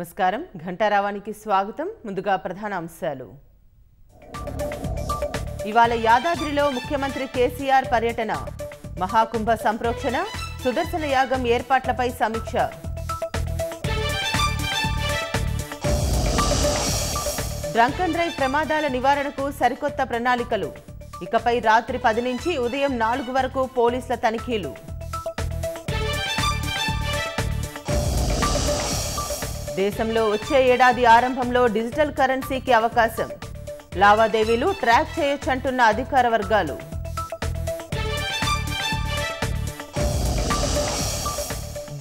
నమస్కారం ఘంటారావానికి స్వాగతం ముందుగా ప్రధాన అంశాలు ఇవాళ యాదాద్రిలో ముఖ్యమంత్రి కేసీఆర్ పర్యటన మహాకుంభ సంప్రోక్షణ సుదర్శన యాగం ఏర్పాట్లపై సమీక్ష డ్రంక్ అండ్ డ్రైవ్ ప్రమాదాల నివారణకు సరికొత్త ప్రణాళికలు ఇకపై రాత్రి పది నుంచి ఉదయం నాలుగు వరకు పోలీసుల తనిఖీలు దేశంలో వచ్చే ఏడాది ఆరంభంలో డిజిటల్ కరెన్సీకి అవకాశం లావాదేవీలు ట్రాక్ చేయొచ్చంటున్న అధికార వర్గాలు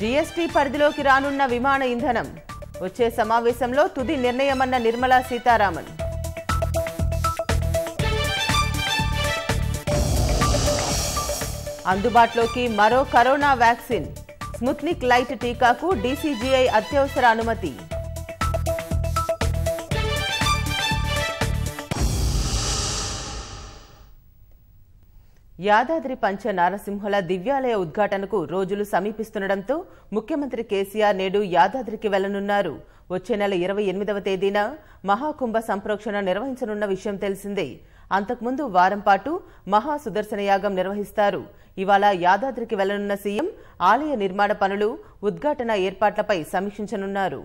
జీఎస్టీ పరిధిలోకి రానున్న విమాన ఇంధనం వచ్చే సమావేశంలో తుది నిర్ణయమన్న నిర్మలా సీతారామన్ అందుబాటులోకి మరో కరోనా వ్యాక్సిన్ స్ముత్నిక్ లైట్ టీకాకు డీసీజీఐ అత్యవసర అనుమతి యాదాద్రి పంచ నారసింహుల దివ్యాలయ ఉద్ఘాటనకు రోజులు సమీపిస్తుండటంతో ముఖ్యమంత్రి కేసీఆర్ నేడు యాదాద్రికి వెళ్లనున్నారు వచ్చే నెల ఇరవై ఎనిమిదవ తేదీన మహాకుంభ సంప్రోక్షణ నిర్వహించనున్న విషయం తెలిసిందే అంతకుముందు వారం పాటు మహా సుదర్శన యాగం నిర్వహిస్తారు ఇవాళ యాదాద్రికి వెళ్లనున్న సీఎం ఆలయ నిర్మాణ పనులు ఉద్ఘాటన ఏర్పాట్లపై సమీక్షించనున్నారు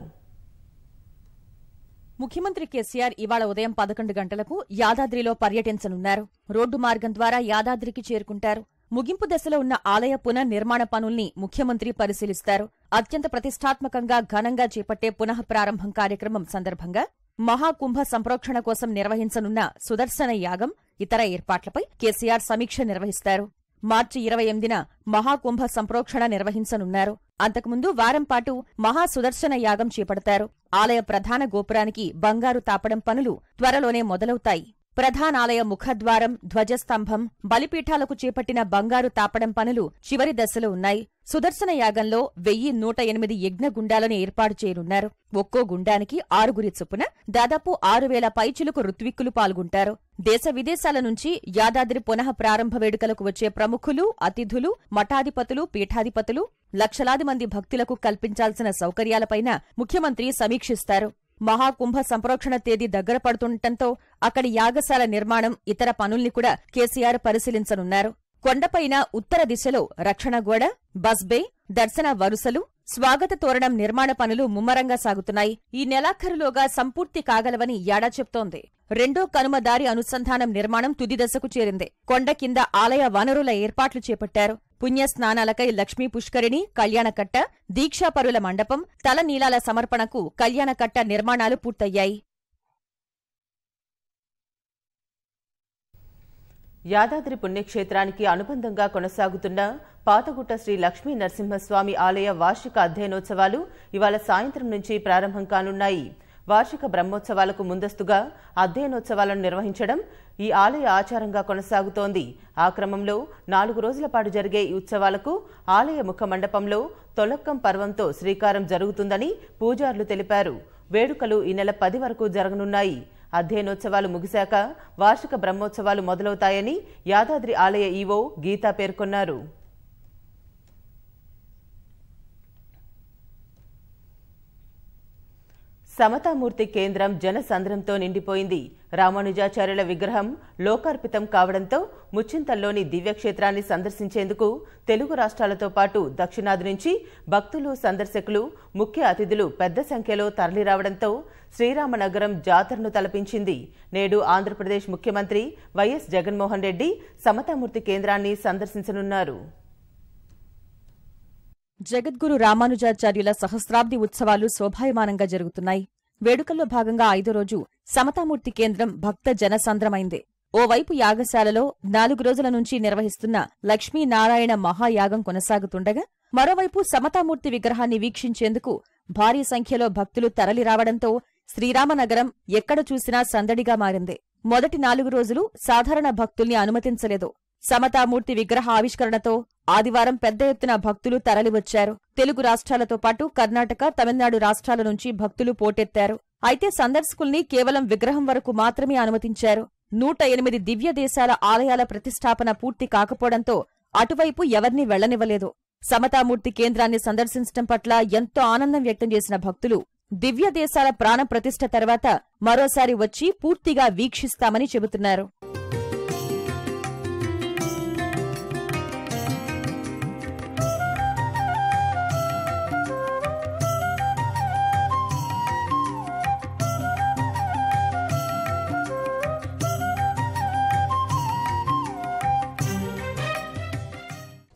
ముఖ్యమంత్రి కేసీఆర్ ఇవాళ ఉదయం పదకొండు గంటలకు యాదాద్రిలో పర్యటించనున్నారు రోడ్డు మార్గం ద్వారా యాదాద్రికి చేరుకుంటారు ముగింపు దశలో ఉన్న ఆలయ పునర్నిర్మాణ పనుల్ని ముఖ్యమంత్రి పరిశీలిస్తారు అత్యంత ప్రతిష్టాత్మకంగా ఘనంగా చేపట్టే పునః ప్రారంభం కార్యక్రమం సందర్భంగా మహాకుంభ సంప్రోక్షణ కోసం నిర్వహించనున్న సుదర్శన యాగం ఇతర ఏర్పాట్లపై కేసీఆర్ సమీక్ష నిర్వహిస్తారు మార్చి ఇరవై ఎనిమిదిన మహాకుంభ సంప్రోక్షణ నిర్వహించనున్నారు అంతకుముందు వారంపాటు మహాసుదర్శన యాగం చేపడతారు ఆలయ ప్రధాన గోపురానికి బంగారు తాపడం పనులు త్వరలోనే మొదలవుతాయి ప్రధానాలయ ముఖద్వారం ధ్వజస్తంభం బలిపీఠాలకు చేపట్టిన బంగారు తాపడం పనులు చివరి దశలో ఉన్నాయి సుదర్శన యాగంలో వెయ్యి నూట ఎనిమిది యజ్ఞగుండాలను ఏర్పాటు చేయనున్నారు ఒక్కో గుండానికి ఆరుగురి చొప్పున దాదాపు ఆరు వేల పైచులకు ఋత్విక్కులు పాల్గొంటారు దేశ విదేశాల నుంచి యాదాద్రి పునః ప్రారంభ వేడుకలకు వచ్చే ప్రముఖులు అతిథులు మఠాధిపతులు పీఠాధిపతులు లక్షలాది మంది భక్తులకు కల్పించాల్సిన సౌకర్యాలపైన ముఖ్యమంత్రి సమీక్షిస్తారు మహాకుంభ సంప్రోక్షణ తేదీ దగ్గర పడుతుండటంతో అక్కడి యాగశాల నిర్మాణం ఇతర పనుల్ని కూడా కేసీఆర్ పరిశీలించనున్నారు కొండపైన ఉత్తర దిశలో రక్షణ గోడ బస్బే దర్శన వరుసలు స్వాగత తోరణం నిర్మాణ పనులు ముమ్మరంగా సాగుతున్నాయి ఈ నెలాఖరులోగా సంపూర్తి కాగలవని యాడా చెప్తోంది రెండో కనుమదారి అనుసంధానం నిర్మాణం తుది దశకు చేరింది కొండ కింద ఆలయ వనరుల ఏర్పాట్లు చేపట్టారు పుణ్యస్నానాలకై లక్ష్మీ పుష్కరిణి కళ్యాణకట్ట దీక్షాపరుల మండపం తలనీలాల సమర్పణకు కళ్యాణకట్ట నిర్మాణాలు పూర్తయ్యాయి యాదాద్రి పుణ్యక్షేత్రానికి అనుబంధంగా కొనసాగుతున్న పాతగుట్ట శ్రీ లక్ష్మీ నరసింహస్వామి ఆలయ వార్షిక అధ్యయనోత్సవాలు ఇవాళ సాయంత్రం నుంచి ప్రారంభం కానున్నాయి వార్షిక బ్రహ్మోత్సవాలకు ముందస్తుగా అధ్యయనోత్సవాలను నిర్వహించడం ఈ ఆలయ ఆచారంగా కొనసాగుతోంది ఆ క్రమంలో నాలుగు రోజుల పాటు జరిగే ఈ ఉత్సవాలకు ఆలయ ముఖ మండపంలో తొలక్కం పర్వంతో శ్రీకారం జరుగుతుందని పూజారులు తెలిపారు వేడుకలు ఈ నెల పది వరకు జరగనున్నాయి అధ్యయనోత్సవాలు ముగిశాక వార్షిక బ్రహ్మోత్సవాలు మొదలవుతాయని యాదాద్రి ఆలయ ఈవో గీతా పేర్కొన్నారు సమతామూర్తి కేంద్రం జనసంద్రంతో నిండిపోయింది రామానుజాచార్యుల విగ్రహం లోకార్పితం కావడంతో ముచ్చింతల్లోని దివ్యక్షేత్రాన్ని సందర్శించేందుకు తెలుగు రాష్ట్రాలతో పాటు దక్షిణాది నుంచి భక్తులు సందర్శకులు ముఖ్య అతిథులు పెద్ద సంఖ్యలో తరలిరావడంతో శ్రీరామనగరం జాతరను తలపించింది నేడు ఆంధ్రప్రదేశ్ ముఖ్యమంత్రి వైఎస్ జగన్మోహన్ రెడ్డి సమతామూర్తి కేంద్రాన్ని సందర్శించనున్నారు జగద్గురు రామానుజాచార్యుల సహస్రాబ్ది ఉత్సవాలు శోభాయమానంగా జరుగుతున్నాయి వేడుకల్లో భాగంగా ఐదో రోజు సమతామూర్తి కేంద్రం భక్త జనసంద్రమైంది ఓవైపు యాగశాలలో నాలుగు రోజుల నుంచి నిర్వహిస్తున్న లక్ష్మీనారాయణ మహాయాగం కొనసాగుతుండగా మరోవైపు సమతామూర్తి విగ్రహాన్ని వీక్షించేందుకు భారీ సంఖ్యలో భక్తులు తరలిరావడంతో శ్రీరామనగరం ఎక్కడ చూసినా సందడిగా మారింది మొదటి నాలుగు రోజులు సాధారణ భక్తుల్ని అనుమతించలేదు సమతామూర్తి విగ్రహ ఆవిష్కరణతో ఆదివారం పెద్ద ఎత్తున భక్తులు తరలివచ్చారు తెలుగు రాష్ట్రాలతో పాటు కర్ణాటక తమిళనాడు రాష్ట్రాల నుంచి భక్తులు పోటెత్తారు అయితే సందర్శకుల్ని కేవలం విగ్రహం వరకు మాత్రమే అనుమతించారు నూట ఎనిమిది దివ్య దేశాల ఆలయాల ప్రతిష్టాపన పూర్తి కాకపోవడంతో అటువైపు ఎవర్నీ వెళ్లనివ్వలేదు సమతామూర్తి కేంద్రాన్ని సందర్శించడం పట్ల ఎంతో ఆనందం వ్యక్తం చేసిన భక్తులు దివ్య దేశాల ప్రాణ ప్రతిష్ట తర్వాత మరోసారి వచ్చి పూర్తిగా వీక్షిస్తామని చెబుతున్నారు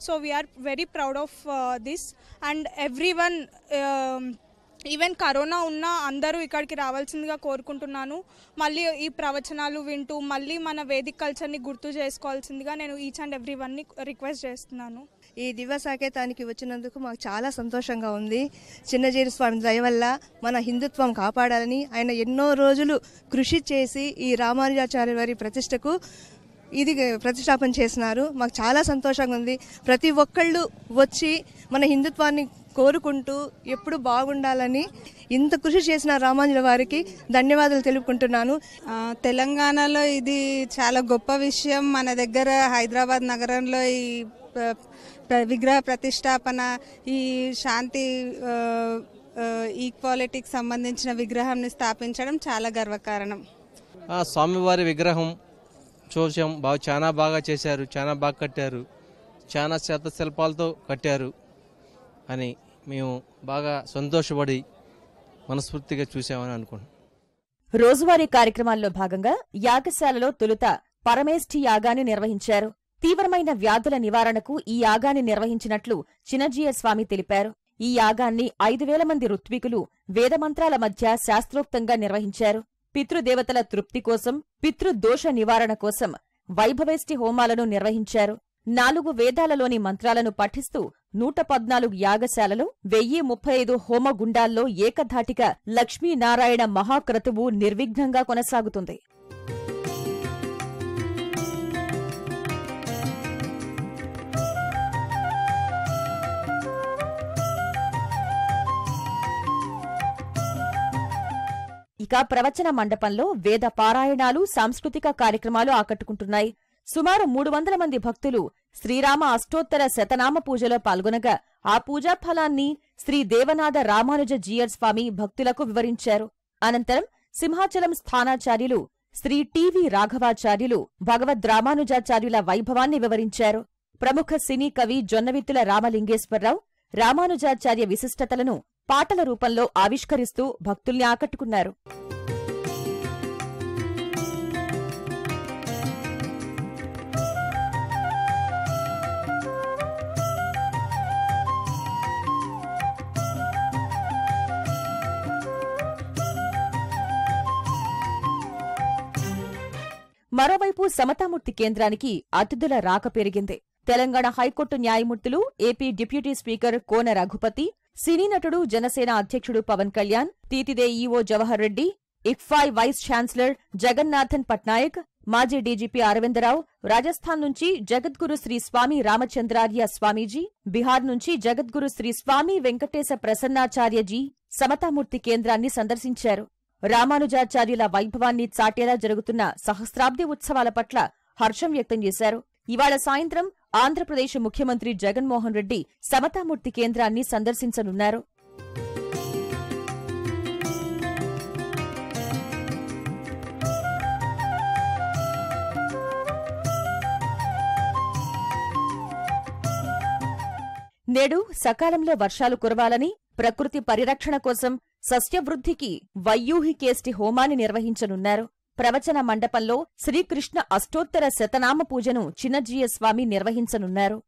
So we are very proud of uh, this and everyone. Um, even corona ఉన్న అందరూ ఇక్కడికి రావాల్సిందిగా కోరుకుంటున్నాను మళ్ళీ ఈ ప్రవచనాలు వింటూ మళ్ళీ మన వేదిక కల్చర్ని గుర్తు చేసుకోవాల్సిందిగా నేను ఈచ్ అండ్ ఎవ్రీ వన్ని రిక్వెస్ట్ చేస్తున్నాను ఈ దివ్య సాకేతానికి వచ్చినందుకు మాకు చాలా సంతోషంగా ఉంది చిన్నజీరి స్వామి దయ వల్ల మన హిందుత్వం కాపాడాలని ఆయన ఎన్నో రోజులు కృషి చేసి ఈ రామానుజాచార్య వారి ప్రతిష్టకు ఇది ప్రతిష్టాపన చేసినారు మాకు చాలా సంతోషంగా ఉంది ప్రతి ఒక్కళ్ళు వచ్చి మన హిందుత్వాన్ని కోరుకుంటూ ఎప్పుడు బాగుండాలని ఇంత కృషి చేసిన రామాంజుల వారికి ధన్యవాదాలు తెలుపుకుంటున్నాను తెలంగాణలో ఇది చాలా గొప్ప విషయం మన దగ్గర హైదరాబాద్ నగరంలో ఈ విగ్రహ ప్రతిష్టాపన ఈ శాంతి ఈక్వాలిటీకి సంబంధించిన విగ్రహాన్ని స్థాపించడం చాలా గర్వకారణం స్వామివారి విగ్రహం చూసాం బాగా చాలా బాగా చేశారు చాలా బాగా కట్టారు చాలా శత శిల్పాలతో కట్టారు అని మేము బాగా సంతోషపడి మనస్ఫూర్తిగా చూసామని అనుకుంటున్నాం రోజువారీ కార్యక్రమాల్లో భాగంగా యాగశాలలో తొలుత పరమేష్ఠి యాగాన్ని నిర్వహించారు తీవ్రమైన వ్యాధుల నివారణకు ఈ యాగాన్ని నిర్వహించినట్లు చినజీయ స్వామి తెలిపారు ఈ యాగాన్ని ఐదు వేల మంది ఋత్వికులు వేదమంత్రాల మధ్య శాస్త్రోక్తంగా నిర్వహించారు పితృదేవతల తృప్తి కోసం పితృదోష నివారణ కోసం వైభవేష్టి హోమాలను నిర్వహించారు నాలుగు వేదాలలోని మంత్రాలను పఠిస్తూ నూట పద్నాలుగు యాగశాలలో వెయ్యి ముప్పై ఐదు హోమగుండాల్లో ఏకధాటిక లక్ష్మీనారాయణ మహాక్రతువు నిర్విఘ్నంగా కొనసాగుతుంది ఇక ప్రవచన మండపంలో వేద పారాయణాలు సాంస్కృతిక కార్యక్రమాలు ఆకట్టుకుంటున్నాయి సుమారు మూడు వందల మంది భక్తులు శ్రీరామ అష్టోత్తర శతనామ పూజలో పాల్గొనగా ఆ పూజా ఫలాన్ని శ్రీ దేవనాథ రామానుజ జీయర్ స్వామి భక్తులకు వివరించారు అనంతరం సింహాచలం స్థానాచార్యులు శ్రీ టివి రాఘవాచార్యులు భగవద్ రామానుజాచార్యుల వైభవాన్ని వివరించారు ప్రముఖ సినీ కవి జొన్నవిత్తుల రామలింగేశ్వరరావు రామానుజాచార్య విశిష్టతలను పాటల రూపంలో ఆవిష్కరిస్తూ భక్తుల్ని ఆకట్టుకున్నారు మరోవైపు సమతామూర్తి కేంద్రానికి అతిథుల రాక పెరిగింది తెలంగాణ హైకోర్టు న్యాయమూర్తులు AP deputy speaker Kona Raghupati cine నటుడు జనసేన అధ్యక్షుడు పవన్ కళ్యాణ్ తీతిదే EO Jawahar Reddy ICFAI vice chancellor Jagannathan Patnaik మాజీ డీజీపీ అరవిందరావు రాజస్థాన్ నుంచి జగద్గురు శ్రీ స్వామి రామచంద్రార్య స్వామీజీ బీహార్ నుంచి జగద్గురు శ్రీ స్వామి వెంకటేశ ప్రసన్నాచార్యజీ సమతామూర్తి కేంద్రాన్ని సందర్శించారు రామానుజాచార్యుల వైభవాన్ని చాటేలా జరుగుతున్న సహస్రాబ్ది ఉత్సవాల పట్ల హర్షం వ్యక్తం చేశారు ఇవాళ సాయంత్రం ఆంధ్రప్రదేశ్ ముఖ్యమంత్రి జగన్మోహన్ రెడ్డి సమతామూర్తి కేంద్రాన్ని సందర్శించనున్నారు నేడు సకాలంలో వర్షాలు కురవాలని ప్రకృతి పరిరక్షణ కోసం సస్యవృద్ధికి వైయూహికేష్టి హోమాన్ని నిర్వహించనున్నారు ప్రవచన మండపంలో శ్రీకృష్ణ అష్టోత్తర శతనామ పూజను చిన్నజీయస్వామి నిర్వహించనున్నారు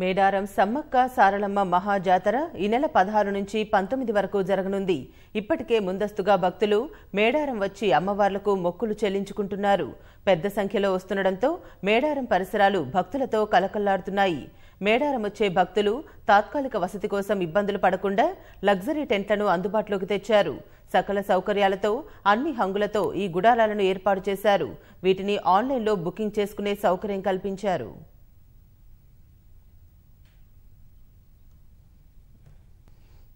మేడారం సమ్మక్క సారలమ్మ మహాజాతర ఈ నెల పదహారు నుంచి పంతొమ్మిది వరకు జరగనుంది ఇప్పటికే ముందస్తుగా భక్తులు మేడారం వచ్చి అమ్మవార్లకు మొక్కులు చెల్లించుకుంటున్నారు పెద్ద సంఖ్యలో వస్తుండటంతో మేడారం పరిసరాలు భక్తులతో కలకల్లాడుతున్నాయి మేడారం వచ్చే భక్తులు తాత్కాలిక వసతి కోసం ఇబ్బందులు పడకుండా లగ్జరీ టెంట్లను అందుబాటులోకి తెచ్చారు సకల సౌకర్యాలతో అన్ని హంగులతో ఈ గుడారాలను ఏర్పాటు చేశారు వీటిని ఆన్లైన్లో బుకింగ్ చేసుకునే సౌకర్యం కల్పించారు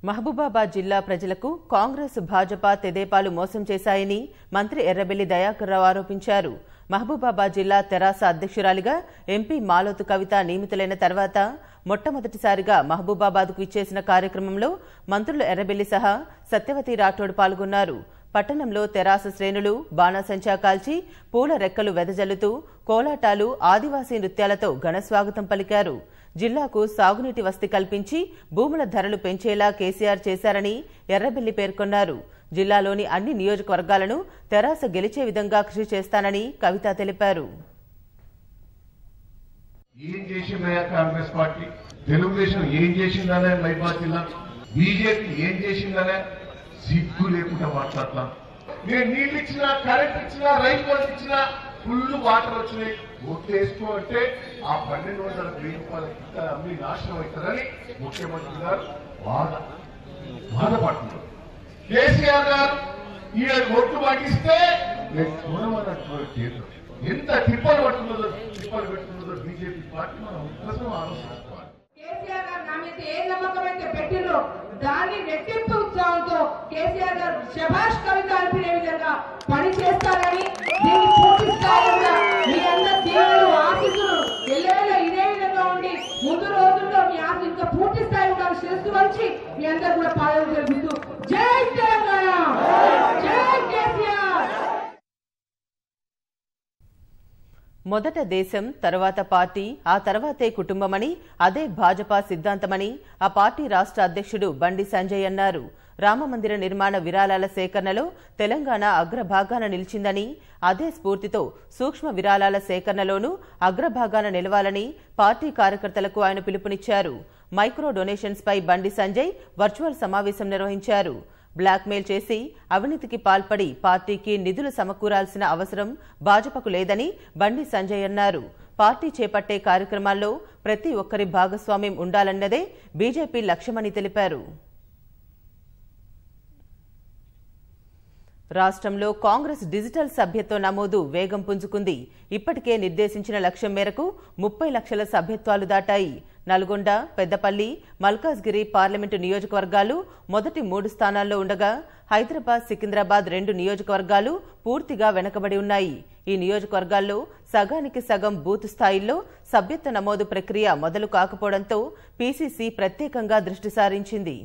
మహబూబాబాద్ జిల్లా ప్రజలకు కాంగ్రెస్ భాజపా తెదేపాలు మోసం చేశాయని మంత్రి ఎర్రబెల్లి దయాకర్రావు ఆరోపించారు మహబూబాబాద్ జిల్లా తెరాస అధ్యక్షురాలిగా ఎంపీ మాలోతు కవిత నియమితులైన తర్వాత మొట్టమొదటిసారిగా మహబూబాబాద్కు ఇచ్చేసిన కార్యక్రమంలో మంత్రులు ఎర్రబెల్లి సహా సత్యవతి రాఠోడ్ పాల్గొన్నారు పట్టణంలో తెరాస శ్రేణులు బాణాసంచా కాల్చి పూల రెక్కలు వెదజల్లుతూ కోలాటాలు ఆదివాసీ నృత్యాలతో ఘనస్వాగతం పలికారు జిల్లాకు సాగునీటి వసతి కల్పించి భూముల ధరలు పెంచేలా కేసీఆర్ చేశారని ఎర్రబెల్లి పేర్కొన్నారు జిల్లాలోని అన్ని నియోజకవర్గాలను తెరాస గెలిచే విధంగా కృషి చేస్తానని కవిత తెలిపారు నేను నీళ్ళు ఇచ్చినా కరెంట్ ఇచ్చినా రైతు ఇచ్చినా ఫుల్ వాటర్ వచ్చినాయి ఓట్లు వేసుకో అంటే ఆ పన్నెండు వందల వెయ్యి రూపాయల కింద అమ్మి నాశనం అవుతారని ముఖ్యమంత్రి గారు బాధ బాధపడుతున్నారు కేసీఆర్ గారు ఈ ఓట్లు పాటిస్తే నేను చూడమన్నటువంటి ఎంత తిప్పలు పట్టుకున్నదో తిప్పలు పెట్టుకున్నదో బీజేపీ పార్టీ మనం కోసం ఆలోచిస్తాం కేసీఆర్ గారు నా మీద ఏ నమ్మకం అయితే పెట్టినో దాన్ని రెట్టింపు ఉత్సాహంతో కేసీఆర్ గారు శభాష్ కవిత అనిపిన విధంగా పని చేస్తారని దీన్ని పూర్తి స్థాయిలో మీ అందరి ఇదే విధంగా ఉండి ముందు రోజుల్లో మీ ఆశ ఇంకా పూర్తి స్థాయిలో శిరస్సు వచ్చి మీ అందరు కూడా పాదం జరుగుతూ జై తెలంగాణ మొదట దేశం తర్వాత పార్టీ ఆ తర్వాతే కుటుంబమని అదే భాజపా సిద్ధాంతమని ఆ పార్టీ రాష్ట్ర అధ్యక్షుడు బండి సంజయ్ అన్నారు రామమందిర నిర్మాణ విరాళాల సేకరణలో తెలంగాణ అగ్రభాగాన నిలిచిందని అదే స్ఫూర్తితో సూక్ష్మ విరాళాల సేకరణలోనూ అగ్రభాగాన నిలవాలని పార్టీ కార్యకర్తలకు ఆయన పిలుపునిచ్చారు మైక్రో డొనేషన్స్ పై బండి సంజయ్ వర్చువల్ సమావేశం నిర్వహించారు బ్లాక్మెయిల్ చేసి అవినీతికి పాల్పడి పార్టీకి నిధులు సమకూరాల్సిన అవసరం భాజపకు లేదని బండి సంజయ్ అన్నారు పార్టీ చేపట్టే కార్యక్రమాల్లో ప్రతి ఒక్కరి భాగస్వామ్యం ఉండాలన్నదే బీజేపీ లక్ష్యమని తెలిపారు రాష్ట్రంలో కాంగ్రెస్ డిజిటల్ సభ్యత్వ నమోదు వేగం పుంజుకుంది ఇప్పటికే నిర్దేశించిన లక్ష్యం మేరకు ముప్పై లక్షల సభ్యత్వాలు దాటాయి నల్గొండ పెద్దపల్లి మల్కాజ్గిరి పార్లమెంటు నియోజకవర్గాలు మొదటి మూడు స్థానాల్లో ఉండగా హైదరాబాద్ సికింద్రాబాద్ రెండు నియోజకవర్గాలు పూర్తిగా వెనకబడి ఉన్నాయి ఈ నియోజకవర్గాల్లో సగానికి సగం బూత్ స్థాయిల్లో సభ్యత్వ నమోదు ప్రక్రియ మొదలు కాకపోవడంతో పీసీసీ ప్రత్యేకంగా దృష్టి సారించింది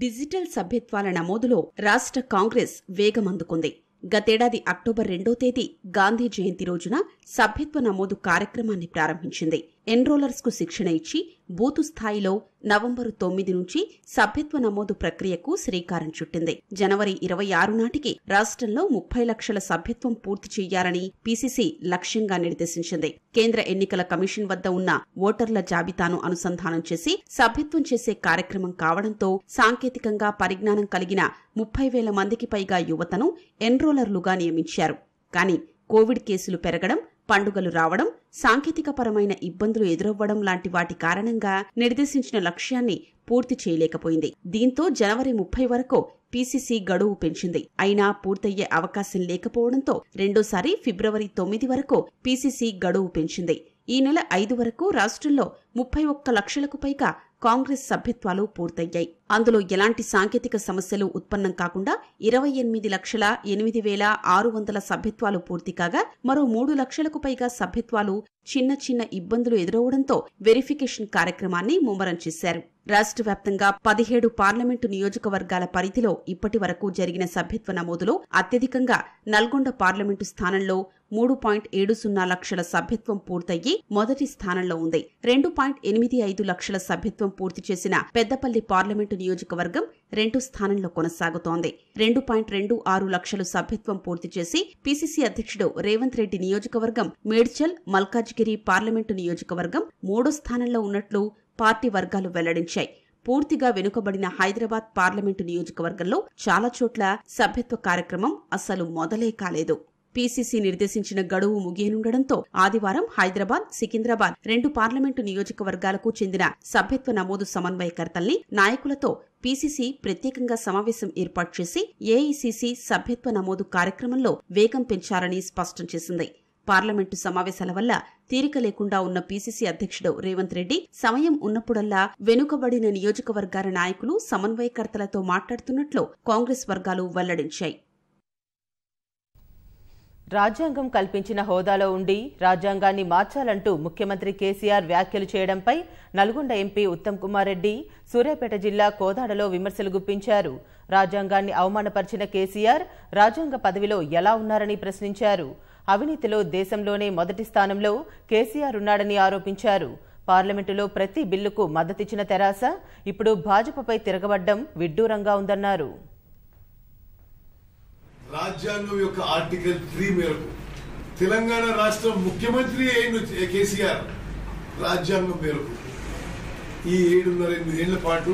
డిజిటల్ సభ్యత్వాల నమోదులో రాష్ట్ర కాంగ్రెస్ వేగమందుకుంది గతేడాది అక్టోబర్ రెండో తేదీ గాంధీ జయంతి రోజున సభ్యత్వ నమోదు కార్యక్రమాన్ని ప్రారంభించింది ఎన్రోలర్స్కు శిక్షణ ఇచ్చి బూతు స్థాయిలో నవంబరు తొమ్మిది నుంచి సభ్యత్వ నమోదు ప్రక్రియకు శ్రీకారం చుట్టింది జనవరి ఇరవై ఆరు నాటికి రాష్ట్రంలో ముప్పై లక్షల సభ్యత్వం పూర్తి చేయాలని పీసీసీ లక్ష్యంగా నిర్దేశించింది కేంద్ర ఎన్నికల కమిషన్ వద్ద ఉన్న ఓటర్ల జాబితాను అనుసంధానం చేసి సభ్యత్వం చేసే కార్యక్రమం కావడంతో సాంకేతికంగా పరిజ్ఞానం కలిగిన ముప్పై వేల మందికి పైగా యువతను ఎన్రోలర్లుగా నియమించారు కానీ కోవిడ్ కేసులు పెరగడం పండుగలు రావడం సాంకేతికపరమైన ఇబ్బందులు ఎదురవ్వడం లాంటి వాటి కారణంగా నిర్దేశించిన లక్ష్యాన్ని పూర్తి చేయలేకపోయింది దీంతో జనవరి ముప్పై వరకు పీసీసీ గడువు పెంచింది అయినా పూర్తయ్యే అవకాశం లేకపోవడంతో రెండోసారి ఫిబ్రవరి తొమ్మిది వరకు పీసీసీ గడువు పెంచింది ఈ నెల ఐదు వరకు రాష్ట్రంలో ముప్పై ఒక్క లక్షలకు పైగా కాంగ్రెస్ సభ్యత్వాలు పూర్తయ్యాయి అందులో ఎలాంటి సాంకేతిక సమస్యలు ఉత్పన్నం కాకుండా ఇరవై ఎనిమిది లక్షల ఎనిమిది వేల ఆరు వందల సభ్యత్వాలు పూర్తి కాగా మరో మూడు లక్షలకు పైగా సభ్యత్వాలు చిన్న చిన్న ఇబ్బందులు ఎదురవడంతో వెరిఫికేషన్ కార్యక్రమాన్ని ముమ్మరం చేశారు రాష్ట్ర వ్యాప్తంగా పదిహేడు పార్లమెంటు నియోజకవర్గాల పరిధిలో ఇప్పటి వరకు జరిగిన సభ్యత్వ నమోదులో అత్యధికంగా నల్గొండ పార్లమెంటు స్థానంలో మూడు పాయింట్ ఏడు సున్నా లక్షల సభ్యత్వం పూర్తయ్యి మొదటి స్థానంలో ఉంది రెండు పాయింట్ ఎనిమిది ఐదు లక్షల సభ్యత్వం పూర్తి చేసిన పెద్దపల్లి పార్లమెంటు నియోజకవర్గం రెండు స్థానంలో కొనసాగుతోంది రెండు పాయింట్ రెండు ఆరు లక్షలు సభ్యత్వం పూర్తి చేసి పీసీసీ అధ్యక్షుడు రేవంత్ రెడ్డి నియోజకవర్గం మేడ్చల్ మల్కాజ్గిరి పార్లమెంటు నియోజకవర్గం మూడో స్థానంలో ఉన్నట్లు పార్టీ వర్గాలు వెల్లడించాయి పూర్తిగా వెనుకబడిన హైదరాబాద్ పార్లమెంటు నియోజకవర్గంలో చాలా చోట్ల సభ్యత్వ కార్యక్రమం అస్సలు మొదలే కాలేదు పీసీసీ నిర్దేశించిన గడువు ముగియనుండడంతో ఆదివారం హైదరాబాద్ సికింద్రాబాద్ రెండు పార్లమెంటు నియోజకవర్గాలకు చెందిన సభ్యత్వ నమోదు సమన్వయకర్తల్ని నాయకులతో పీసీసీ ప్రత్యేకంగా సమావేశం ఏర్పాటు చేసి ఏఐసీసీ సభ్యత్వ నమోదు కార్యక్రమంలో వేగం పెంచాలని స్పష్టం చేసింది పార్లమెంటు సమావేశాల వల్ల తీరిక లేకుండా ఉన్న పీసీసీ అధ్యక్షుడు రేవంత్ రెడ్డి సమయం ఉన్నప్పుడల్లా వెనుకబడిన నియోజకవర్గాల నాయకులు సమన్వయకర్తలతో మాట్లాడుతున్నట్లు కాంగ్రెస్ వర్గాలు వెల్లడించాయి రాజ్యాంగం కల్పించిన హోదాలో ఉండి రాజ్యాంగాన్ని మార్చాలంటూ ముఖ్యమంత్రి కేసీఆర్ వ్యాఖ్యలు చేయడంపై నల్గొండ ఎంపీ ఉత్తమ్ కుమార్ రెడ్డి సూర్యాపేట జిల్లా కోదాడలో విమర్శలు గుప్పించారు రాజ్యాంగాన్ని అవమానపరిచిన కేసీఆర్ రాజ్యాంగ పదవిలో ఎలా ఉన్నారని ప్రశ్నించారు అవినీతిలో దేశంలోనే మొదటి స్థానంలో కేసీఆర్ ఉన్నాడని ఆరోపించారు పార్లమెంటులో ప్రతి బిల్లుకు మద్దతిచ్చిన తెరాస ఇప్పుడు భాజపాపై తిరగబడ్డం విడ్డూరంగా ఉందన్నారు రాజ్యాంగం యొక్క ఆర్టికల్ త్రీ మేరకు తెలంగాణ రాష్ట్ర ముఖ్యమంత్రి అయిన కేసీఆర్ రాజ్యాంగం మేరకు ఈ ఏడున్నర ఎనిమిది ఏళ్ల పాటు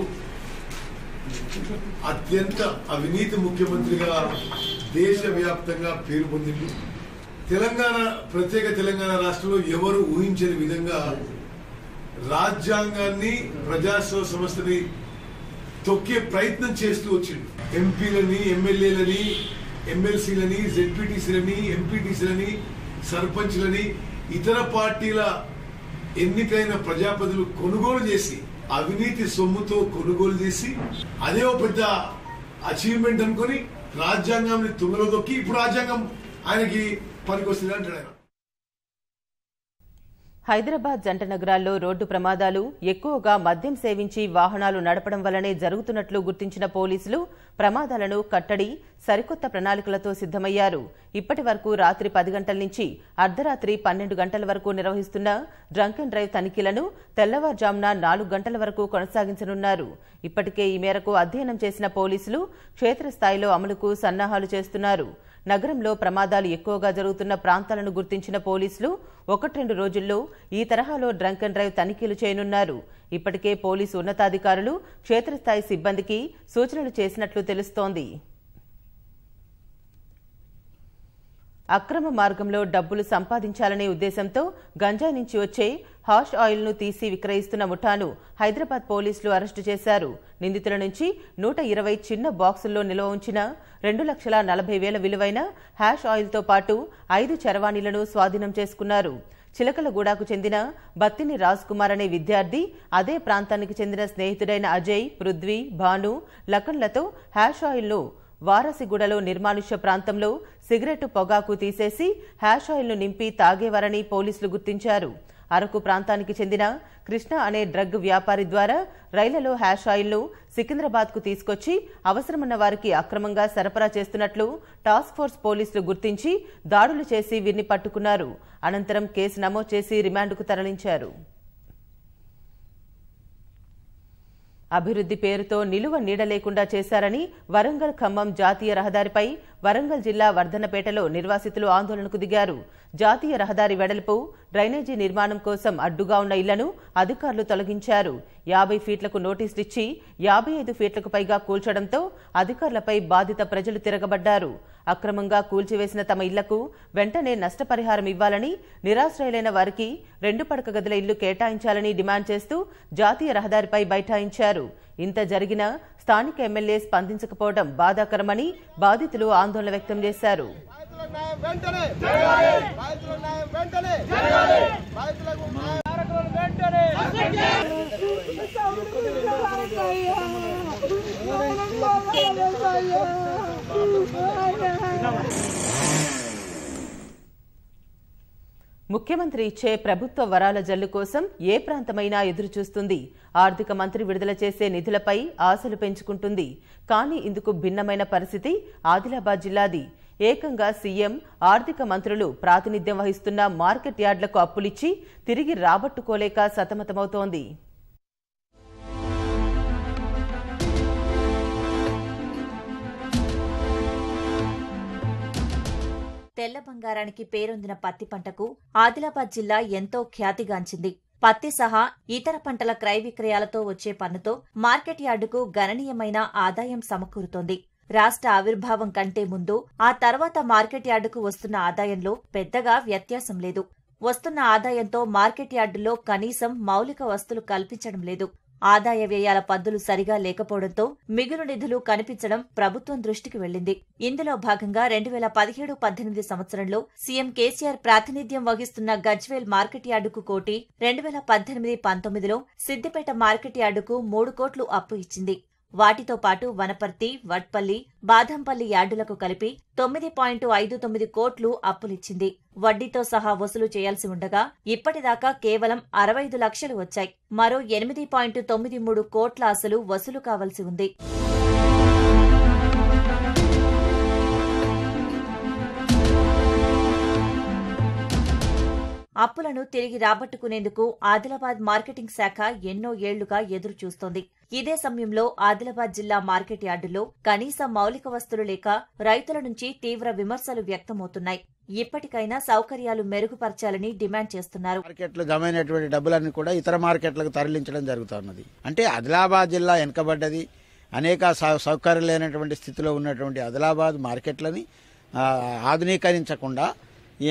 అత్యంత అవినీతి ముఖ్యమంత్రిగా దేశవ్యాప్తంగా పేరు పొందింది తెలంగాణ ప్రత్యేక తెలంగాణ రాష్ట్రంలో ఎవరు ఊహించని విధంగా రాజ్యాంగాన్ని ప్రజాస్వామ్య సంస్థని తొక్కే ప్రయత్నం చేస్తూ వచ్చింది ఎంపీలని ఎమ్మెల్యేలని ఎమ్మెల్సీలని జెడ్పీటీసీలని ఎంపీటీసీలని సర్పంచ్లని ఇతర పార్టీల ఎన్నికైన ప్రజాపతులు కొనుగోలు చేసి అవినీతి సొమ్ముతో కొనుగోలు చేసి అదే ఒక పెద్ద అచీవ్మెంట్ అనుకొని రాజ్యాంగాన్ని తుంగలో తొక్కి ఇప్పుడు రాజ్యాంగం ఆయనకి హైదరాబాద్ జంట నగరాల్లో రోడ్డు ప్రమాదాలు ఎక్కువగా మద్యం సేవించి వాహనాలు నడపడం వల్లనే జరుగుతున్నట్లు గుర్తించిన పోలీసులు ప్రమాదాలను కట్టడి సరికొత్త ప్రణాళికలతో సిద్దమయ్యారు ఇప్పటి వరకు రాత్రి పది గంటల నుంచి అర్ధరాత్రి పన్నెండు గంటల వరకు నిర్వహిస్తున్న డ్రంక్ అండ్ డ్రైవ్ తనిఖీలను తెల్లవారుజామున నాలుగు గంటల వరకు కొనసాగించనున్నారు ఇప్పటికే ఈ మేరకు అధ్యయనం చేసిన పోలీసులు క్షేత్రస్థాయిలో అమలుకు సన్నాహాలు చేస్తున్నారు నగరంలో ప్రమాదాలు ఎక్కువగా జరుగుతున్న ప్రాంతాలను గుర్తించిన పోలీసులు ఒకట్రెండు రోజుల్లో ఈ తరహాలో డ్రంక్ అండ్ డ్రైవ్ తనిఖీలు చేయనున్నారు ఇప్పటికే పోలీసు ఉన్నతాధికారులు క్షేత్రస్థాయి సిబ్బందికి సూచనలు చేసినట్లు తెలుస్తోంది అక్రమ మార్గంలో డబ్బులు సంపాదించాలనే ఉద్దేశంతో గంజాయి నుంచి వచ్చే హాష్ ఆయిల్ను తీసి విక్రయిస్తున్న ముఠాను హైదరాబాద్ పోలీసులు అరెస్టు చేశారు నిందితుల నుంచి నూట ఇరవై చిన్న బాక్సుల్లో నిల్వ ఉంచిన రెండు లక్షల నలభై వేల విలువైన హ్యాష్ ఆయిల్తో పాటు ఐదు చరవాణిలను స్వాధీనం చేసుకున్నారు చిలకలగూడకు చెందిన బత్తిని రాజ్ కుమార్ అనే విద్యార్థి అదే ప్రాంతానికి చెందిన స్నేహితుడైన అజయ్ పృథ్వీ భాను లఖన్లతో హ్యాష్ ఆయిల్ను వారసిగూడలో నిర్మానుష్య ప్రాంతంలో సిగరెట్ పొగాకు తీసేసి హ్యాష్ ఆయిల్ను నింపి తాగేవారని పోలీసులు గుర్తించారు అరకు ప్రాంతానికి చెందిన కృష్ణ అనే డ్రగ్ వ్యాపారి ద్వారా రైళ్లలో హ్యాష్ సికింద్రాబాద్ సికింద్రాబాద్కు తీసుకొచ్చి అవసరమున్న వారికి అక్రమంగా సరఫరా చేస్తున్నట్లు టాస్క్ ఫోర్స్ పోలీసులు గుర్తించి దాడులు చేసి వీరిని పట్టుకున్నారు అనంతరం కేసు నమోదు చేసి రిమాండ్కు తరలించారు అభివృద్ది పేరుతో నిలువ నీడ లేకుండా చేశారని వరంగల్ ఖమ్మం జాతీయ రహదారిపై వరంగల్ జిల్లా వర్ధనపేటలో నిర్వాసితులు ఆందోళనకు దిగారు జాతీయ రహదారి వెడల్పు డ్రైనేజీ నిర్మాణం కోసం అడ్డుగా ఉన్న ఇళ్లను అధికారులు తొలగించారు యాభై ఫీట్లకు నోటీసులిచ్చి యాభై ఐదు ఫీట్లకు పైగా కూల్చడంతో అధికారులపై బాధిత ప్రజలు తిరగబడ్డారు అక్రమంగా కూల్చివేసిన తమ ఇళ్లకు వెంటనే నష్టపరిహారం ఇవ్వాలని నిరాశ్రయులైన వారికి రెండు పడక గదుల ఇల్లు కేటాయించాలని డిమాండ్ చేస్తూ జాతీయ రహదారిపై బైఠాయించారు ఇంత జరిగిన స్థానిక ఎమ్మెల్యే స్పందించకపోవడం బాధాకరమని బాధితులు ఆందోళన వ్యక్తం చేశారు వెంటనే ముఖ్యమంత్రి ఇచ్చే ప్రభుత్వ వరాల జల్లు కోసం ఏ ప్రాంతమైనా ఎదురుచూస్తుంది ఆర్థిక మంత్రి విడుదల చేసే నిధులపై ఆశలు పెంచుకుంటుంది కానీ ఇందుకు భిన్నమైన పరిస్థితి ఆదిలాబాద్ జిల్లాది ఏకంగా సీఎం ఆర్థిక మంత్రులు ప్రాతినిధ్యం వహిస్తున్న మార్కెట్ యార్డులకు అప్పులిచ్చి తిరిగి రాబట్టుకోలేక సతమతమవుతోంది తెల్ల బంగారానికి పేరొందిన పత్తి పంటకు ఆదిలాబాద్ జిల్లా ఎంతో ఖ్యాతిగాంచింది పత్తి సహా ఇతర పంటల క్రయ విక్రయాలతో వచ్చే పన్నుతో మార్కెట్ యార్డుకు గణనీయమైన ఆదాయం సమకూరుతోంది రాష్ట్ర ఆవిర్భావం కంటే ముందు ఆ తర్వాత మార్కెట్ యార్డుకు వస్తున్న ఆదాయంలో పెద్దగా వ్యత్యాసం లేదు వస్తున్న ఆదాయంతో మార్కెట్ యార్డులో కనీసం మౌలిక వస్తువులు కల్పించడం లేదు ఆదాయ వ్యయాల పద్దులు సరిగా లేకపోవడంతో మిగులు నిధులు కనిపించడం ప్రభుత్వం దృష్టికి వెళ్లింది ఇందులో భాగంగా రెండు వేల పదిహేడు పద్దెనిమిది సంవత్సరంలో సీఎం కేసీఆర్ ప్రాతినిధ్యం వహిస్తున్న గజ్వేల్ మార్కెట్ యార్డుకు కోటి రెండు వేల పద్దెనిమిది పంతొమ్మిదిలో సిద్దిపేట మార్కెట్ యార్డుకు మూడు కోట్లు అప్పు ఇచ్చింది వాటితో పాటు వనపర్తి వడ్పల్లి బాదంపల్లి యార్డులకు కలిపి తొమ్మిది పాయింట్ ఐదు తొమ్మిది కోట్లు అప్పులిచ్చింది వడ్డీతో సహా వసూలు చేయాల్సి ఉండగా ఇప్పటిదాకా కేవలం అరవై లక్షలు వచ్చాయి మరో ఎనిమిది పాయింట్ తొమ్మిది మూడు కోట్ల అసలు వసూలు కావలసి ఉంది అప్పులను తిరిగి రాబట్టుకునేందుకు ఆదిలాబాద్ మార్కెటింగ్ శాఖ ఎన్నో ఏళ్లుగా ఎదురు చూస్తోంది ఇదే సమయంలో ఆదిలాబాద్ జిల్లా మార్కెట్ యార్డులో కనీస మౌలిక వస్తువులు లేక రైతుల నుంచి తీవ్ర విమర్శలు వ్యక్తమవుతున్నాయి ఇప్పటికైనా సౌకర్యాలు మెరుగుపరచాలని డిమాండ్ చేస్తున్నారు మార్కెట్లు జమైనటువంటి డబ్బులన్నీ కూడా ఇతర మార్కెట్లకు తరలించడం జరుగుతున్నది అంటే ఆదిలాబాద్ జిల్లా వెనుకబడ్డది అనేక సౌకర్యం లేనటువంటి స్థితిలో ఉన్నటువంటి ఆదిలాబాద్ మార్కెట్లని ఆధునీకరించకుండా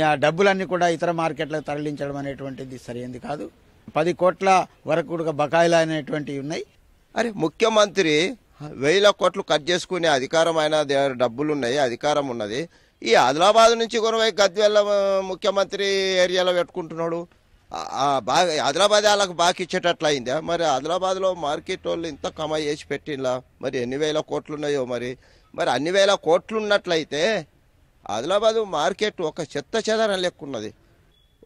ఆ డబ్బులన్నీ కూడా ఇతర మార్కెట్లకు తరలించడం అనేటువంటిది సరైనది కాదు పది కోట్ల వరకు కూడా బకాయిలు అనేటువంటివి ఉన్నాయి అరే ముఖ్యమంత్రి వేల కోట్లు కట్ చేసుకునే అధికారం ఆయన డబ్బులు ఉన్నాయి అధికారం ఉన్నది ఈ ఆదిలాబాద్ నుంచి కొనవై గద్వేల ముఖ్యమంత్రి ఏరియాలో పెట్టుకుంటున్నాడు బాగా ఆదిలాబాద్ వాళ్ళకి బాకీ ఇచ్చేటట్లు అయిందా మరి ఆదిలాబాద్లో మార్కెట్ వాళ్ళు ఇంత కమాయి చేసి పెట్టిండ్లా మరి ఎన్ని వేల కోట్లు ఉన్నాయో మరి మరి అన్ని వేల కోట్లు ఉన్నట్లయితే ఆదిలాబాదు మార్కెట్ ఒక చెత్త చెదారం లెక్కున్నది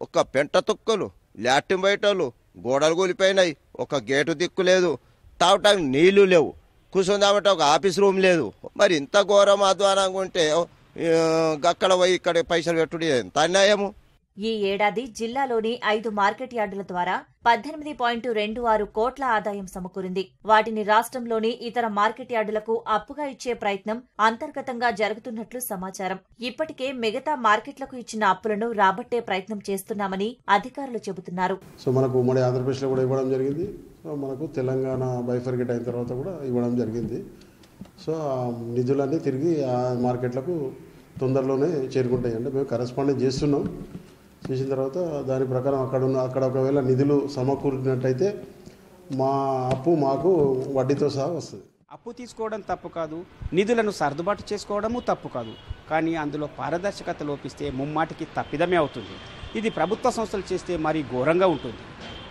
ఒక పెంట తొక్కలు లాటిన్ బయటలు గోడలు కూలిపోయినాయి ఒక గేటు దిక్కు లేదు తాగటానికి నీళ్లు లేవు కూర్చుందామంటే ఒక ఆఫీస్ రూమ్ లేదు మరి ఇంత ఘోరం అధ్వానంగా ఉంటే అక్కడ పోయి ఇక్కడ పైసలు పెట్టుడు ఎంత అన్యాయము ఈ ఏడాది జిల్లాలోని ఐదు మార్కెట్ యార్డుల ద్వారా పద్దెనిమిది పాయింట్ రెండు ఆరు కోట్ల ఆదాయం సమకూరింది వాటిని రాష్ట్రంలోని ఇతర మార్కెట్ యార్డులకు అప్పుగా ఇచ్చే ప్రయత్నం అంతర్గతంగా జరుగుతున్నట్లు సమాచారం ఇప్పటికే మిగతా మార్కెట్లకు ఇచ్చిన అప్పులను రాబట్టే ప్రయత్నం చేస్తున్నామని అధికారులు చెబుతున్నారు సో మనకు ఉమ్మడి ఆంధ్రప్రదేశ్లో కూడా ఇవ్వడం జరిగింది సో మనకు తెలంగాణ బైఫర్గేట్ అయిన తర్వాత కూడా ఇవ్వడం జరిగింది సో నిధులన్నీ తిరిగి ఆ మార్కెట్లకు తొందరలోనే చేరుకుంటాయి అంటే మేము కరెస్పాండెంట్ చేస్తున్నాం చేసిన తర్వాత దాని ప్రకారం అక్కడ ఉన్న అక్కడ ఒకవేళ నిధులు సమకూరినట్టయితే మా అప్పు మాకు వడ్డీతో సహా వస్తుంది అప్పు తీసుకోవడం తప్పు కాదు నిధులను సర్దుబాటు చేసుకోవడము తప్పు కాదు కానీ అందులో పారదర్శకత లోపిస్తే ముమ్మాటికి తప్పిదమే అవుతుంది ఇది ప్రభుత్వ సంస్థలు చేస్తే మరీ ఘోరంగా ఉంటుంది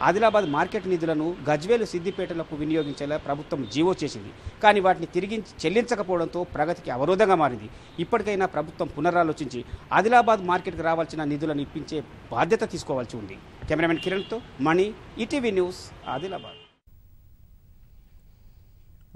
ఆదిలాబాద్ మార్కెట్ నిధులను గజ్వేలు సిద్దిపేటలకు వినియోగించేలా ప్రభుత్వం జీవో చేసింది కానీ వాటిని తిరిగి చెల్లించకపోవడంతో ప్రగతికి అవరోధంగా మారింది ఇప్పటికైనా ప్రభుత్వం పునరాలోచించి ఆదిలాబాద్ మార్కెట్కి రావాల్సిన నిధులను ఇప్పించే బాధ్యత తీసుకోవాల్సి ఉంది కెమెరామెన్ కిరణ్తో మణి ఈటీవీ న్యూస్ ఆదిలాబాద్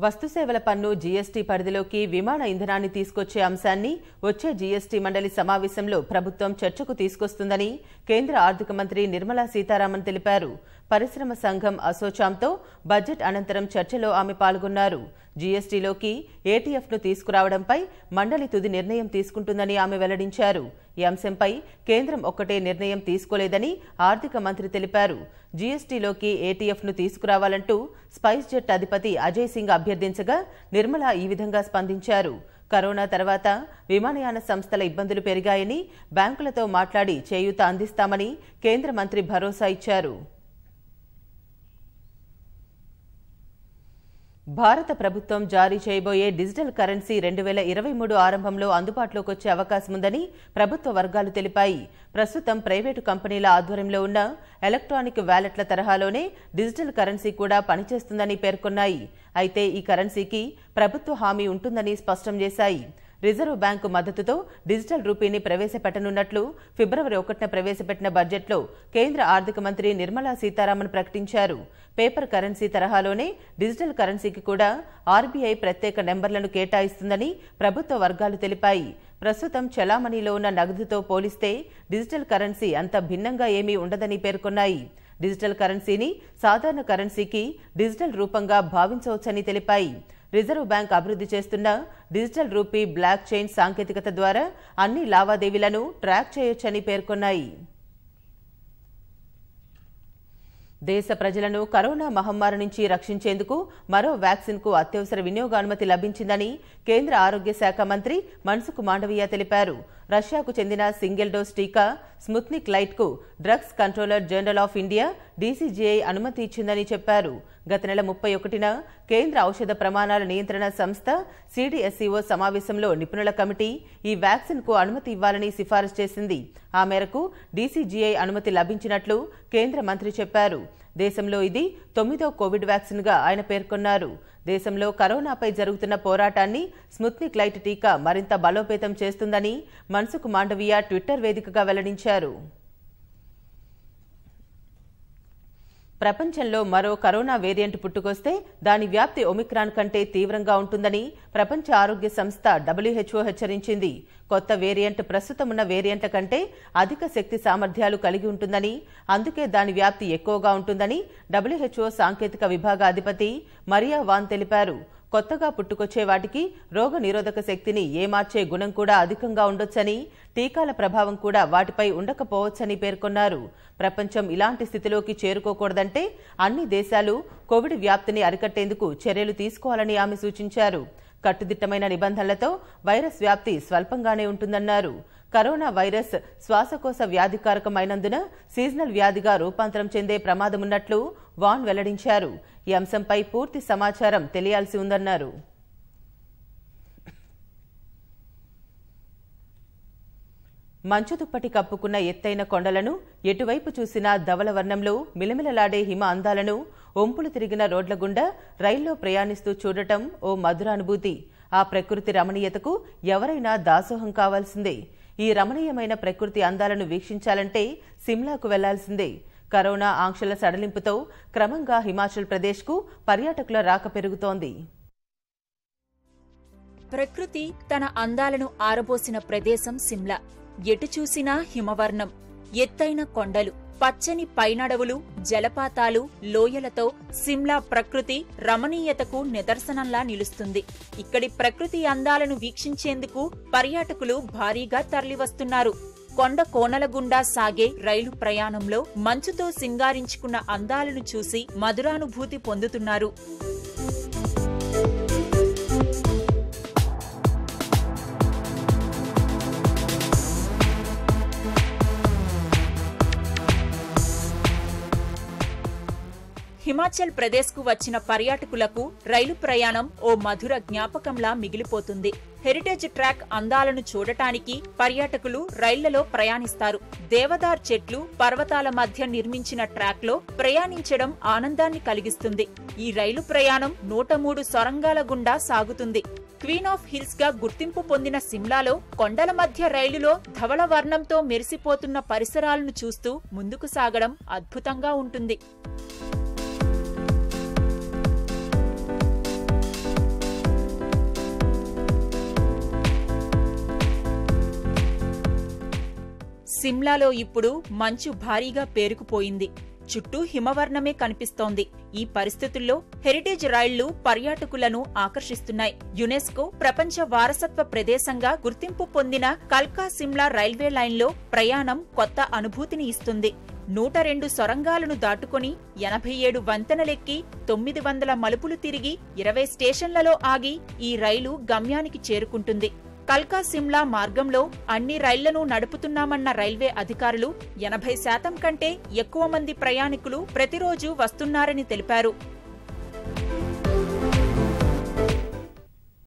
వస్తుసేవల పన్ను జీఎస్టీ పరిధిలోకి విమాన ఇంధనాన్ని తీసుకొచ్చే అంశాన్ని వచ్చే జీఎస్టీ మండలి సమావేశంలో ప్రభుత్వం చర్చకు తీసుకొస్తుందని కేంద్ర ఆర్థిక మంత్రి నిర్మలా సీతారామన్ తెలిపారు పరిశ్రమ సంఘం అసోచాంతో బడ్జెట్ అనంతరం చర్చలో ఆమె పాల్గొన్నారు జీఎస్టీలోకి ఏటీఎఫ్ను తీసుకురావడంపై మండలి తుది నిర్ణయం తీసుకుంటుందని ఆమె వెల్లడించారు ఈ అంశంపై కేంద్రం ఒక్కటే నిర్ణయం తీసుకోలేదని ఆర్థిక మంత్రి తెలిపారు జీఎస్టీలోకి ఏటీఎఫ్ను తీసుకురావాలంటూ స్పైస్ జెట్ అధిపతి అజయ్ సింగ్ అభ్యర్థించగా నిర్మలా ఈ విధంగా స్పందించారు కరోనా తర్వాత విమానయాన సంస్థల ఇబ్బందులు పెరిగాయని బ్యాంకులతో మాట్లాడి చేయూత అందిస్తామని కేంద్ర మంత్రి భరోసా ఇచ్చారు భారత ప్రభుత్వం జారీ చేయబోయే డిజిటల్ కరెన్సీ రెండు వేల ఇరవై మూడు ఆరంభంలో అందుబాటులోకి వచ్చే అవకాశం ఉందని ప్రభుత్వ వర్గాలు తెలిపాయి ప్రస్తుతం ప్రైవేటు కంపెనీల ఆధ్వర్యంలో ఉన్న ఎలక్ట్రానిక్ వ్యాలెట్ల తరహాలోనే డిజిటల్ కరెన్సీ కూడా పనిచేస్తుందని పేర్కొన్నాయి అయితే ఈ కరెన్సీకి ప్రభుత్వ హామీ ఉంటుందని స్పష్టం చేశాయి రిజర్వు బ్యాంకు మద్దతుతో డిజిటల్ రూపీని ప్రవేశపెట్టనున్నట్లు ఫిబ్రవరి ఒకటిన ప్రవేశపెట్టిన బడ్జెట్లో కేంద్ర ఆర్థిక మంత్రి నిర్మలా సీతారామన్ ప్రకటించారు పేపర్ కరెన్సీ తరహాలోనే డిజిటల్ కరెన్సీకి కూడా ఆర్బీఐ ప్రత్యేక నెంబర్లను కేటాయిస్తుందని ప్రభుత్వ వర్గాలు తెలిపాయి ప్రస్తుతం చలామణిలో ఉన్న నగదుతో పోలిస్తే డిజిటల్ కరెన్సీ అంత భిన్నంగా ఏమీ ఉండదని పేర్కొన్నాయి డిజిటల్ కరెన్సీని సాధారణ కరెన్సీకి డిజిటల్ రూపంగా భావించవచ్చని తెలిపాయి రిజర్వ్ బ్యాంక్ అభివృద్ధి చేస్తున్న డిజిటల్ రూపీ బ్లాక్ చైన్ సాంకేతికత ద్వారా అన్ని లావాదేవీలను ట్రాక్ చేయొచ్చని పేర్కొన్నాయి దేశ ప్రజలను కరోనా మహమ్మారి నుంచి రక్షించేందుకు మరో వ్యాక్సిన్కు అత్యవసర వినియోగ అనుమతి లభించిందని కేంద్ర ఆరోగ్య శాఖ మంత్రి మన్సుఖ్ మాండవీయ తెలిపారు రష్యాకు చెందిన సింగిల్ డోస్ టీకా స్ముత్నిక్ లైట్కు drugs controller general of India DCGI అనుమతి ఇచ్చిందని చెప్పారు గత నెల ముప్పై ఒకటిన కేంద్ర ఔషధ ప్రమాణాల నియంత్రణ సంస్థ సిడిఎస్ఈఓ సమావేశంలో నిపుణుల కమిటీ ఈ వ్యాక్సిన్కు అనుమతి ఇవ్వాలని సిఫారసు చేసింది ఆ మేరకు డీసీజీఐ అనుమతి లభించినట్లు కేంద్ర మంత్రి చెప్పారు దేశంలో ఇది తొమ్మిదో కోవిడ్ వ్యాక్సిన్గా ఆయన పేర్కొన్నారు దేశంలో కరోనాపై జరుగుతున్న పోరాటాన్ని స్ముత్నిక్ లైట్ టీకా మరింత బలోపేతం చేస్తుందని మన్సుఖ్ మాండవీయ ట్విట్టర్ వేదికగా వెల్లడించారు ప్రపంచంలో మరో కరోనా వేరియంట్ పుట్టుకొస్తే దాని వ్యాప్తి ఒమిక్రాన్ కంటే తీవ్రంగా ఉంటుందని ప్రపంచ ఆరోగ్య సంస్థ డబ్ల్యూహెచ్ఓ హెచ్చరించింది కొత్త వేరియంట్ ప్రస్తుతమున్న వేరియంట్ల కంటే అధిక శక్తి సామర్థ్యాలు కలిగి ఉంటుందని అందుకే దాని వ్యాప్తి ఎక్కువగా ఉంటుందని డబ్ల్యూహెచ్ఓ సాంకేతిక విభాగాధిపతి మరియా వాన్ తెలిపారు కొత్తగా పుట్టుకొచ్చే వాటికి రోగ నిరోధక శక్తిని ఏమార్చే గుణం కూడా అధికంగా ఉండొచ్చని టీకాల ప్రభావం కూడా వాటిపై ఉండకపోవచ్చని పేర్కొన్నారు ప్రపంచం ఇలాంటి స్థితిలోకి చేరుకోకూడదంటే అన్ని దేశాలు కోవిడ్ వ్యాప్తిని అరికట్టేందుకు చర్యలు తీసుకోవాలని ఆమె సూచించారు కట్టుదిట్టమైన నిబంధనలతో వైరస్ వ్యాప్తి స్వల్పంగానే ఉంటుందన్నారు కరోనా వైరస్ శ్వాసకోశ వ్యాధికారకమైనందున సీజనల్ వ్యాధిగా రూపాంతరం చెందే ప్రమాదమున్నట్లు వాన్ వెల్లడించారు ఈ అంశంపై పూర్తి సమాచారం తెలియాల్సి ఉందన్నారు మంచు దుప్పటి కప్పుకున్న ఎత్తైన కొండలను ఎటువైపు చూసినా ధవల వర్ణంలో మిలమిలలాడే హిమ అందాలను ఒంపులు తిరిగిన రోడ్ల గుండా రైల్లో ప్రయాణిస్తూ చూడటం ఓ మధురానుభూతి ఆ ప్రకృతి రమణీయతకు ఎవరైనా దాసోహం కావాల్సిందే ఈ రమణీయమైన ప్రకృతి అందాలను వీక్షించాలంటే సిమ్లాకు వెళ్లాల్సిందే కరోనా ఆంక్షల సడలింపుతో క్రమంగా హిమాచల్ ప్రదేశ్కు పర్యాటకుల రాక పెరుగుతోంది ప్రకృతి తన అందాలను ఆరబోసిన ప్రదేశం సిమ్లా ఎటు చూసినా హిమవర్ణం ఎత్తైన కొండలు పచ్చని పైనడవులు జలపాతాలు లోయలతో సిమ్లా ప్రకృతి రమణీయతకు నిదర్శనంలా నిలుస్తుంది ఇక్కడి ప్రకృతి అందాలను వీక్షించేందుకు పర్యాటకులు భారీగా తరలివస్తున్నారు కొండ కోనల గుండా సాగే రైలు ప్రయాణంలో మంచుతో సింగారించుకున్న అందాలను చూసి మధురానుభూతి పొందుతున్నారు హిమాచల్ ప్రదేశ్కు వచ్చిన పర్యాటకులకు రైలు ప్రయాణం ఓ మధుర జ్ఞాపకంలా మిగిలిపోతుంది హెరిటేజ్ ట్రాక్ అందాలను చూడటానికి పర్యాటకులు రైళ్లలో ప్రయాణిస్తారు దేవదార్ చెట్లు పర్వతాల మధ్య నిర్మించిన ట్రాక్లో ప్రయాణించడం ఆనందాన్ని కలిగిస్తుంది ఈ రైలు ప్రయాణం నూట మూడు సొరంగాల గుండా సాగుతుంది క్వీన్ ఆఫ్ హిల్స్ గా గుర్తింపు పొందిన సిమ్లాలో కొండల మధ్య రైలులో ధవళ వర్ణంతో మెరిసిపోతున్న పరిసరాలను చూస్తూ ముందుకు సాగడం అద్భుతంగా ఉంటుంది సిమ్లాలో ఇప్పుడు మంచు భారీగా పేరుకుపోయింది చుట్టూ హిమవర్ణమే కనిపిస్తోంది ఈ పరిస్థితుల్లో హెరిటేజ్ రైళ్లు పర్యాటకులను ఆకర్షిస్తున్నాయి యునెస్కో ప్రపంచ వారసత్వ ప్రదేశంగా గుర్తింపు పొందిన కల్కా సిమ్లా రైల్వే లైన్లో ప్రయాణం కొత్త అనుభూతిని ఇస్తుంది నూట రెండు సొరంగాలను దాటుకుని ఎనభై ఏడు వంతెనలెక్కి తొమ్మిది వందల మలుపులు తిరిగి ఇరవై స్టేషన్లలో ఆగి ఈ రైలు గమ్యానికి చేరుకుంటుంది కల్కా సిమ్లా మార్గంలో అన్ని రైళ్లను నడుపుతున్నామన్న రైల్వే అధికారులు ఎనభై శాతం కంటే ఎక్కువ మంది ప్రయాణికులు ప్రతిరోజు వస్తున్నారని తెలిపారు